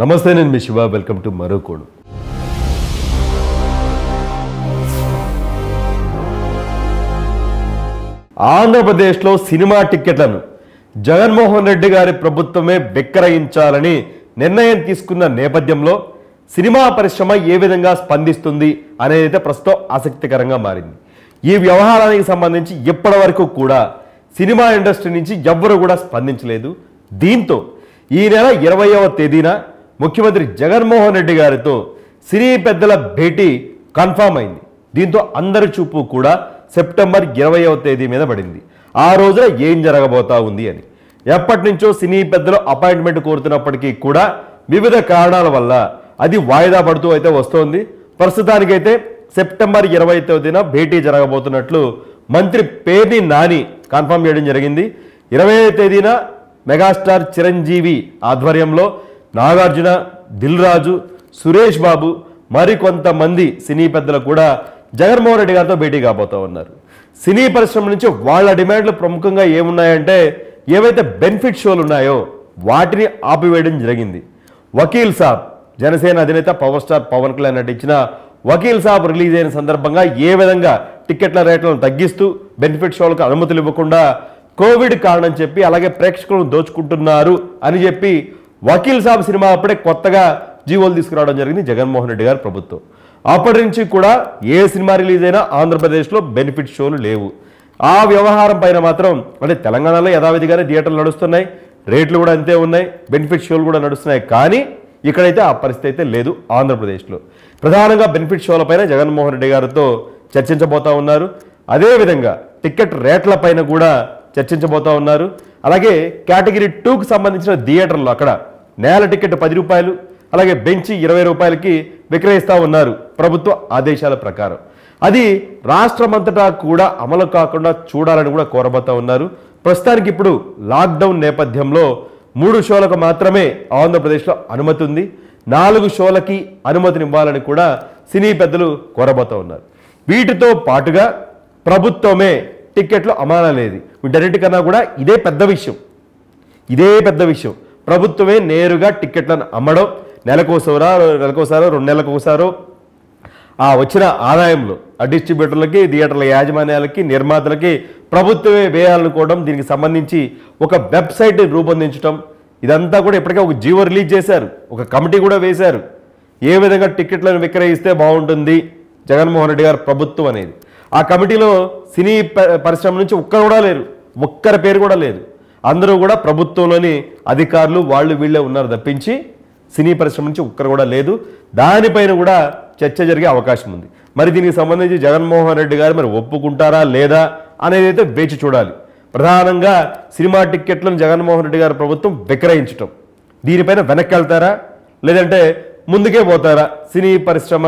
నమస్తే నేను మీ శివ వెల్కమ్ టు మరో కోడు ఆంధ్రప్రదేశ్లో సినిమా టిక్కెట్లను జగన్మోహన్ రెడ్డి గారి ప్రభుత్వమే విక్రయించాలని నిర్ణయం తీసుకున్న నేపథ్యంలో సినిమా పరిశ్రమ ఏ విధంగా స్పందిస్తుంది అనేది అయితే ప్రస్తుతం ఆసక్తికరంగా మారింది ఈ వ్యవహారానికి సంబంధించి ఇప్పటి కూడా సినిమా ఇండస్ట్రీ నుంచి ఎవ్వరూ కూడా స్పందించలేదు దీంతో ఈ నెల ఇరవయవ తేదీన ముఖ్యమంత్రి జగన్మోహన్ రెడ్డి గారితో సినీ పెద్దల భేటీ కన్ఫామ్ అయింది దీంతో అందరి చూపు కూడా సెప్టెంబర్ ఇరవయవ తేదీ మీద పడింది ఆ రోజున ఏం జరగబోతా ఉంది అని ఎప్పటి నుంచో సినీ పెద్దలు అపాయింట్మెంట్ కోరుతున్నప్పటికీ కూడా వివిధ కారణాల వల్ల అది వాయిదా పడుతూ అయితే వస్తోంది ప్రస్తుతానికైతే సెప్టెంబర్ ఇరవై తేదీన భేటీ జరగబోతున్నట్లు మంత్రి పేర్ని నాని కన్ఫర్మ్ చేయడం జరిగింది ఇరవై తేదీన మెగాస్టార్ చిరంజీవి ఆధ్వర్యంలో నాగార్జున దిల్ రాజు సురేష్ బాబు మరికొంతమంది సినీ పెద్దలు కూడా జగన్మోహన్ రెడ్డి గారితో భేటీ కాబోతూ ఉన్నారు సినీ పరిశ్రమ నుంచి వాళ్ళ డిమాండ్లు ప్రముఖంగా ఏమున్నాయంటే ఏవైతే బెనిఫిట్ షోలు ఉన్నాయో వాటిని ఆపివేయడం జరిగింది వకీల్ సాబ్ జనసేన అధినేత పవర్ స్టార్ పవన్ కళ్యాణ్ నటించిన వకీల్ సాబ్ రిలీజ్ అయిన సందర్భంగా ఏ విధంగా టిక్కెట్ల రేట్లను తగ్గిస్తూ బెనిఫిట్ షోలకు అనుమతులు ఇవ్వకుండా కోవిడ్ కారణం చెప్పి అలాగే ప్రేక్షకులను దోచుకుంటున్నారు అని చెప్పి వకీల్ సాబ్ సినిమా అప్పుడే కొత్తగా జీవోలు తీసుకురావడం జరిగింది జగన్మోహన్ రెడ్డి గారు ప్రభుత్వం అప్పటి నుంచి కూడా ఏ సినిమా రిలీజ్ అయినా ఆంధ్రప్రదేశ్లో బెనిఫిట్ షోలు లేవు ఆ వ్యవహారం పైన మాత్రం అంటే తెలంగాణలో యథావిధిగానే థియేటర్లు నడుస్తున్నాయి రేట్లు కూడా అంతే ఉన్నాయి బెనిఫిట్ షోలు కూడా నడుస్తున్నాయి కానీ ఇక్కడైతే ఆ పరిస్థితి అయితే లేదు ఆంధ్రప్రదేశ్లో ప్రధానంగా బెనిఫిట్ షోలపైన జగన్మోహన్ రెడ్డి గారితో చర్చించబోతూ ఉన్నారు అదేవిధంగా టికెట్ రేట్ల పైన కూడా చర్చించబోతూ ఉన్నారు అలాగే కేటగిరీ టూకు సంబంధించిన థియేటర్లు అక్కడ నేల టికెట్ పది రూపాయలు అలాగే బెంచి ఇరవై రూపాయలకి విక్రయిస్తూ ఉన్నారు ప్రభుత్వ ఆదేశాల ప్రకారం అది రాష్ట్రమంతటా కూడా అమలు కాకుండా చూడాలని కూడా కోరబోతా ఉన్నారు ప్రస్తుతానికి ఇప్పుడు లాక్డౌన్ నేపథ్యంలో మూడు షోలకు మాత్రమే ఆంధ్రప్రదేశ్లో అనుమతి ఉంది నాలుగు షోలకి అనుమతినివ్వాలని కూడా సినీ పెద్దలు కోరబోతూ ఉన్నారు వీటితో పాటుగా ప్రభుత్వమే టిక్కెట్లు అమానలేదు వీటన్నిటికన్నా కూడా ఇదే పెద్ద విషయం ఇదే పెద్ద విషయం ప్రభుత్వమే నేరుగా టిక్కెట్లను అమ్మడం నెలకోసారా నెలకోసారో రెండు నెలలకోసారో ఆ వచ్చిన ఆదాయంలో ఆ డిస్ట్రిబ్యూటర్లకి థియేటర్ల యాజమాన్యాలకి నిర్మాతలకి ప్రభుత్వమే వేయాలనుకోవడం దీనికి సంబంధించి ఒక వెబ్సైట్ రూపొందించడం ఇదంతా కూడా ఇప్పటికే ఒక జీవో రిలీజ్ చేశారు ఒక కమిటీ కూడా వేశారు ఏ విధంగా టికెట్లను విక్రయిస్తే బాగుంటుంది జగన్మోహన్ రెడ్డి గారు ప్రభుత్వం అనేది ఆ కమిటీలో సినీ పరిశ్రమ నుంచి ఒక్కరు కూడా లేరు ఒక్కరి పేరు కూడా లేదు అందరూ కూడా ప్రభుత్వంలోని అధికారులు వాళ్ళు వీళ్ళే ఉన్నారు తప్పించి సినీ పరిశ్రమ నుంచి ఒక్కరు కూడా లేదు దానిపైన కూడా చర్చ జరిగే అవకాశం ఉంది మరి దీనికి సంబంధించి జగన్మోహన్ రెడ్డి గారు మరి ఒప్పుకుంటారా లేదా అనేది అయితే వేచి చూడాలి ప్రధానంగా సినిమా టిక్కెట్లను జగన్మోహన్ రెడ్డి గారు ప్రభుత్వం విక్రయించటం దీనిపైన వెనక్కి వెళ్తారా లేదంటే ముందుకే పోతారా సినీ పరిశ్రమ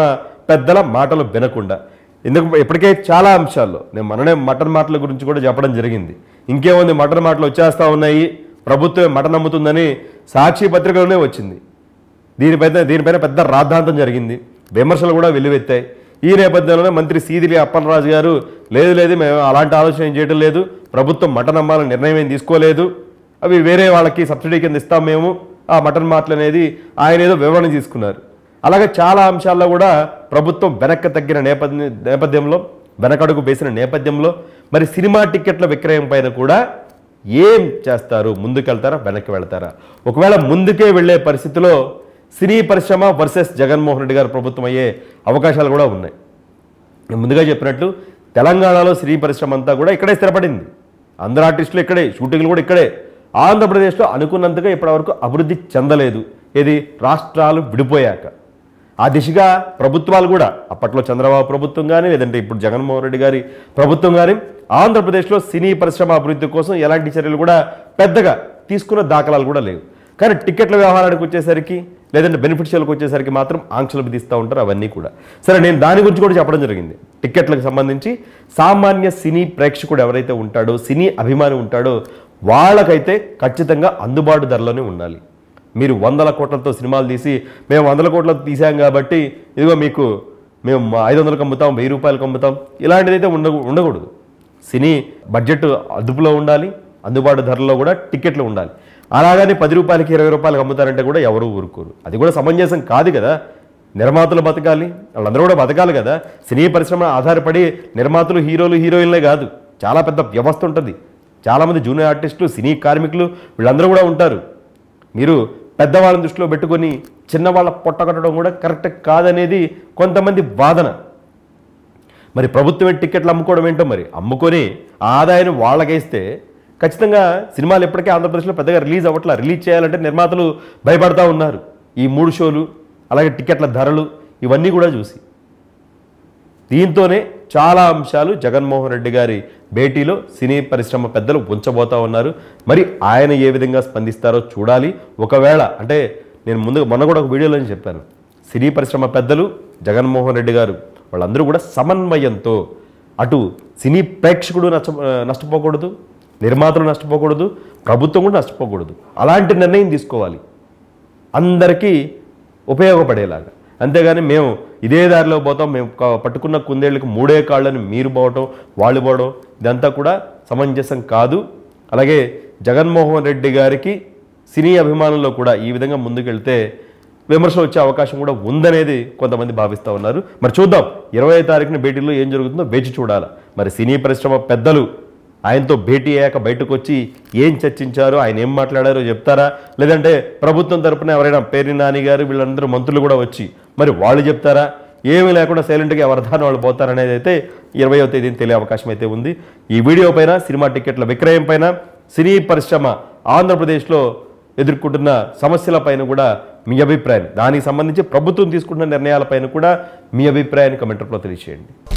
పెద్దల మాటలు వినకుండా ఎందుకు ఇప్పటికే చాలా అంశాల్లో నేను మననే మటన్ మాటల గురించి కూడా చెప్పడం జరిగింది ఇంకేముంది మటన్ మాటలు వచ్చేస్తూ ఉన్నాయి ప్రభుత్వం మటన్ అమ్ముతుందని సాక్షి పత్రికలోనే వచ్చింది దీనిపైన దీనిపైన పెద్ద రాద్ధాంతం జరిగింది విమర్శలు కూడా వెలువెత్తాయి ఈ నేపథ్యంలోనే మంత్రి సీదిరి అప్పలరాజు గారు లేదు లేదు మేము అలాంటి ఆలోచన చేయడం లేదు ప్రభుత్వం మటన్ అమ్మాలని నిర్ణయం ఏం తీసుకోలేదు అవి వేరే వాళ్ళకి సబ్సిడీ కింద ఇస్తాం మేము ఆ మటన్ మాటలు అనేది ఆయన ఏదో వివరణ తీసుకున్నారు అలాగే చాలా అంశాల్లో కూడా ప్రభుత్వం వెనక్కి తగ్గిన నేపథ్య నేపథ్యంలో వెనకడుగు వేసిన నేపథ్యంలో మరి సినిమా టిక్కెట్ల విక్రయం పైన కూడా ఏం చేస్తారు ముందుకెళ్తారా వెనక్కి వెళ్తారా ఒకవేళ ముందుకే వెళ్ళే పరిస్థితిలో సినీ పరిశ్రమ వర్సెస్ జగన్మోహన్ రెడ్డి గారు ప్రభుత్వం అయ్యే అవకాశాలు కూడా ఉన్నాయి ముందుగా చెప్పినట్లు తెలంగాణలో సినీ పరిశ్రమ అంతా కూడా ఇక్కడే స్థిరపడింది అందరు ఆర్టిస్టులు ఇక్కడే షూటింగ్లు కూడా ఇక్కడే ఆంధ్రప్రదేశ్లో అనుకున్నంతగా ఇప్పటివరకు అభివృద్ధి చెందలేదు ఇది రాష్ట్రాలు విడిపోయాక ఆ దిశగా ప్రభుత్వాలు కూడా అప్పట్లో చంద్రబాబు ప్రభుత్వం కానీ లేదంటే ఇప్పుడు జగన్మోహన్ రెడ్డి గారి ప్రభుత్వం కానీ ఆంధ్రప్రదేశ్లో సినీ పరిశ్రమ అభివృద్ధి కోసం ఎలాంటి చర్యలు కూడా పెద్దగా తీసుకున్న దాఖలాలు కూడా లేవు కానీ టికెట్ల వ్యవహారానికి వచ్చేసరికి లేదంటే బెనిఫిషియల్కి వచ్చేసరికి మాత్రం ఆంక్షలు విధిస్తూ ఉంటారు అవన్నీ కూడా సరే నేను దాని గురించి కూడా చెప్పడం జరిగింది టికెట్లకు సంబంధించి సామాన్య సినీ ప్రేక్షకుడు ఎవరైతే ఉంటాడో సినీ అభిమాని ఉంటాడో వాళ్ళకైతే ఖచ్చితంగా అందుబాటు ధరలోనే ఉండాలి మీరు వందల కోట్లతో సినిమాలు తీసి మేము వందల కోట్లతో తీసాం కాబట్టి ఇదిగో మీకు మేము ఐదు వందలకు అమ్ముతాం వెయ్యి రూపాయలకు అమ్ముతాం ఇలాంటిదైతే ఉండ ఉండకూడదు సినీ బడ్జెట్ అదుపులో ఉండాలి అందుబాటు ధరలో కూడా టికెట్లు ఉండాలి అలాగని పది రూపాయలకి ఇరవై రూపాయలకు అమ్ముతారంటే కూడా ఎవరు ఊరుకోరు అది కూడా సమంజసం కాదు కదా నిర్మాతలు బతకాలి వాళ్ళందరూ కూడా బతకాలి కదా సినీ పరిశ్రమ ఆధారపడి నిర్మాతలు హీరోలు హీరోయిన్లే కాదు చాలా పెద్ద వ్యవస్థ ఉంటుంది చాలామంది జూనియర్ ఆర్టిస్టులు సినీ కార్మికులు వీళ్ళందరూ కూడా ఉంటారు మీరు పెద్దవాళ్ళని దృష్టిలో పెట్టుకొని చిన్నవాళ్ళ పొట్టగట్టడం కూడా కరెక్ట్ కాదనేది కొంతమంది వాదన మరి ప్రభుత్వమే టికెట్లు అమ్ముకోవడం ఏంటో మరి అమ్ముకొని ఆదాయాన్ని వాళ్ళకేస్తే ఖచ్చితంగా సినిమాలు ఇప్పటికే ఆంధ్రప్రదేశ్లో పెద్దగా రిలీజ్ అవ్వట్లా రిలీజ్ చేయాలంటే నిర్మాతలు భయపడతా ఉన్నారు ఈ మూడు షోలు అలాగే టికెట్ల ధరలు ఇవన్నీ కూడా చూసి దీంతోనే చాలా అంశాలు జగన్మోహన్ రెడ్డి గారి భేటీలో సినీ పరిశ్రమ పెద్దలు ఉంచబోతా ఉన్నారు మరి ఆయన ఏ విధంగా స్పందిస్తారో చూడాలి ఒకవేళ అంటే నేను ముందుగా మొన్న కూడా ఒక వీడియోలో చెప్పాను సినీ పరిశ్రమ పెద్దలు జగన్మోహన్ రెడ్డి గారు వాళ్ళందరూ కూడా సమన్వయంతో అటు సినీ ప్రేక్షకుడు నష్ట నష్టపోకూడదు నిర్మాతలు నష్టపోకూడదు ప్రభుత్వం కూడా నష్టపోకూడదు అలాంటి నిర్ణయం తీసుకోవాలి అందరికీ ఉపయోగపడేలాగా అంతేగాని మేము ఇదే దారిలో పోతాం మేము పట్టుకున్న కుందేళ్ళకి మూడే కాళ్ళని మీరు పోవడం వాళ్ళు పోవడం ఇదంతా కూడా సమంజసం కాదు అలాగే జగన్మోహన్ రెడ్డి గారికి సినీ అభిమానుల్లో కూడా ఈ విధంగా ముందుకెళ్తే విమర్శలు వచ్చే అవకాశం కూడా ఉందనేది కొంతమంది భావిస్తూ ఉన్నారు మరి చూద్దాం ఇరవై తారీఖున భేటీలో ఏం జరుగుతుందో వేచి చూడాలి మరి సినీ పరిశ్రమ పెద్దలు ఆయనతో భేటీ అయ్యాక బయటకు వచ్చి ఏం చర్చించారు ఆయన ఏం మాట్లాడారో చెప్తారా లేదంటే ప్రభుత్వం తరపున ఎవరైనా పేరి నాని గారు వీళ్ళందరూ మంత్రులు కూడా వచ్చి మరి వాళ్ళు చెప్తారా ఏమీ లేకుండా సైలెంట్గా ఎవరిదాన్ని వాళ్ళు పోతారనేది అయితే ఇరవయో తేదీని తెలియ అవకాశం అయితే ఉంది ఈ వీడియో పైన సినిమా టికెట్ల విక్రయం పైన సినీ పరిశ్రమ ఆంధ్రప్రదేశ్లో ఎదుర్కొంటున్న సమస్యల పైన కూడా మీ అభిప్రాయం దానికి సంబంధించి ప్రభుత్వం తీసుకుంటున్న నిర్ణయాలపైన కూడా మీ అభిప్రాయాన్ని కమెంట్ రూపంలో తెలియజేయండి